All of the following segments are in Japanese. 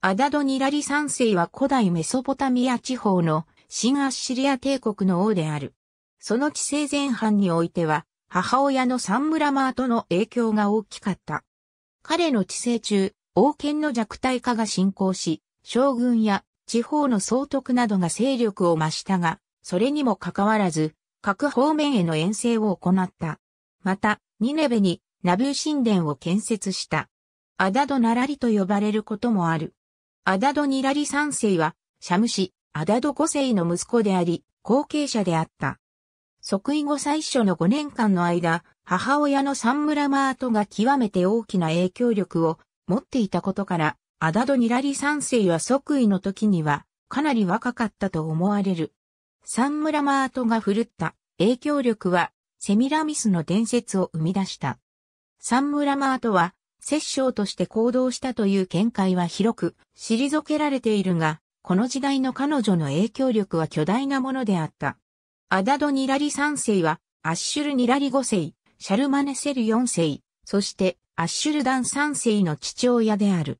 アダドニラリ三世は古代メソポタミア地方の新アッシリア帝国の王である。その治世前半においては、母親のサンムラマーとの影響が大きかった。彼の治世中、王権の弱体化が進行し、将軍や地方の総督などが勢力を増したが、それにもかかわらず、各方面への遠征を行った。また、ニネベにナブー神殿を建設した。アダドナラリと呼ばれることもある。アダド・ニラリ三世は、シャムシ、アダド五世の息子であり、後継者であった。即位後最初の5年間の間、母親のサンムラマートが極めて大きな影響力を持っていたことから、アダド・ニラリ三世は即位の時には、かなり若かったと思われる。サンムラマートが振るった影響力は、セミラミスの伝説を生み出した。サンムラマートは、摂政として行動したという見解は広く、退けられているが、この時代の彼女の影響力は巨大なものであった。アダド・ニラリ3世は、アッシュル・ニラリ5世、シャルマネセル4世、そしてアッシュルダン3世の父親である。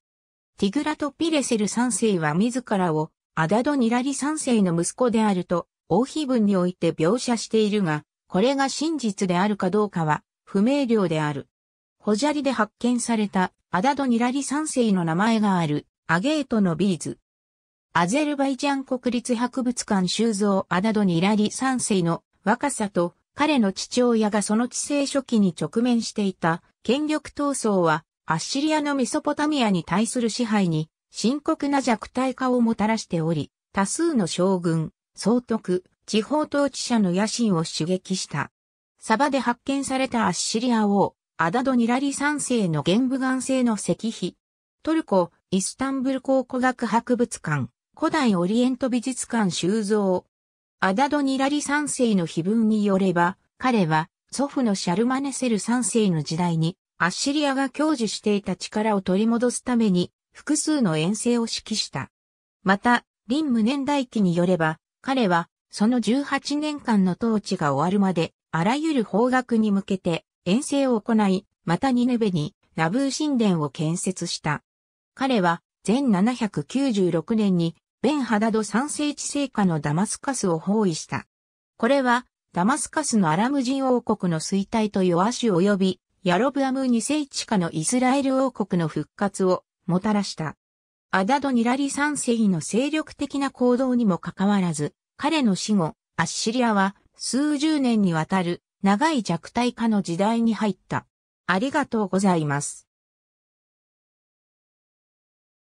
ティグラト・ピレセル3世は自らをアダド・ニラリ3世の息子であると、王妃文において描写しているが、これが真実であるかどうかは不明瞭である。ホジャリで発見されたアダドニラリ3世の名前があるアゲートのビーズ。アゼルバイジャン国立博物館収蔵アダドニラリ3世の若さと彼の父親がその治世初期に直面していた権力闘争はアッシリアのメソポタミアに対する支配に深刻な弱体化をもたらしており、多数の将軍、総督、地方統治者の野心を刺激した。サバで発見されたアッシリア王、アダドニラリ3世の玄武岩製の石碑。トルコ、イスタンブル考古学博物館、古代オリエント美術館収蔵。アダドニラリ3世の碑文によれば、彼は祖父のシャルマネセル3世の時代に、アッシリアが享受していた力を取り戻すために、複数の遠征を指揮した。また、ン・無年代記によれば、彼は、その18年間の統治が終わるまで、あらゆる方角に向けて、遠征を行い、またニネベにナブー神殿を建設した。彼は、全796年に、ベンハダド三世地聖下のダマスカスを包囲した。これは、ダマスカスのアラム人王国の衰退と弱し及び、ヤロブアム二世地下のイスラエル王国の復活をもたらした。アダド・ニラリ三世の精力的な行動にもかかわらず、彼の死後、アッシリアは数十年にわたる長い弱体化の時代に入った。ありがとうございます。